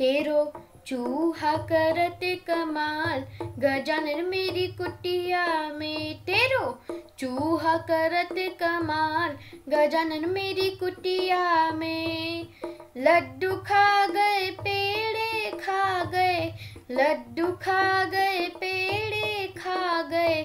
तेरो चूहा करते कमाल गजानन मेरी कुटिया में तेरो चूहा करते कमाल गजानन मेरी कुटिया में लड्डू खा गए पेड़े खा गए लड्डू खा गए पेड़े खा गए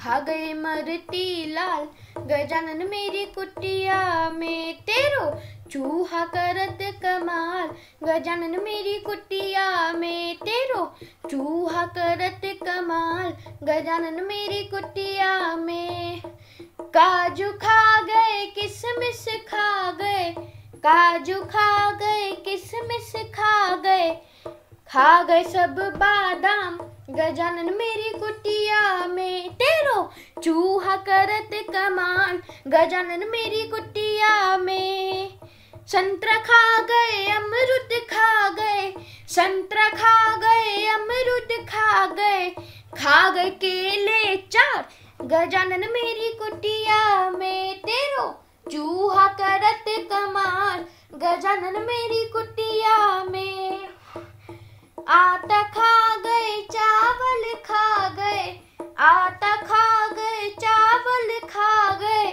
खा गए मरती लाल गजानन मेरी कुटिया में तेरो चूहा करते कमाल गजानन मेरी कुटिया में तेरो चूहा करत कमाल गजानन मेरी कुटिया में काजू खा गए किसमिस खा गए काजू खा गए किसमिस खा गए खा गए सब बादाम गजानन मेरी कुटिया में तेरो चूहा करत कमान गजानन मेरी कुटिया में संतरा खा गए अमरुद खा गए संतरा खा गए अमरुद खा गए खा गए केले चार गजानन मेरी कुटिया में तेरो चूहा करत कमाल गजानन मेरी कुटिया में आटा खा गए चावल खा गए आटा खा गए चावल खा गए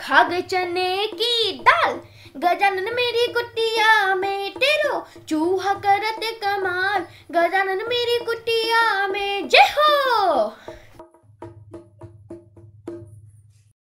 खा गए चने की दाल गजानन मेरी कुटिया में तेरो चूहा करत कमाल गजानन मेरी कुटिया में जय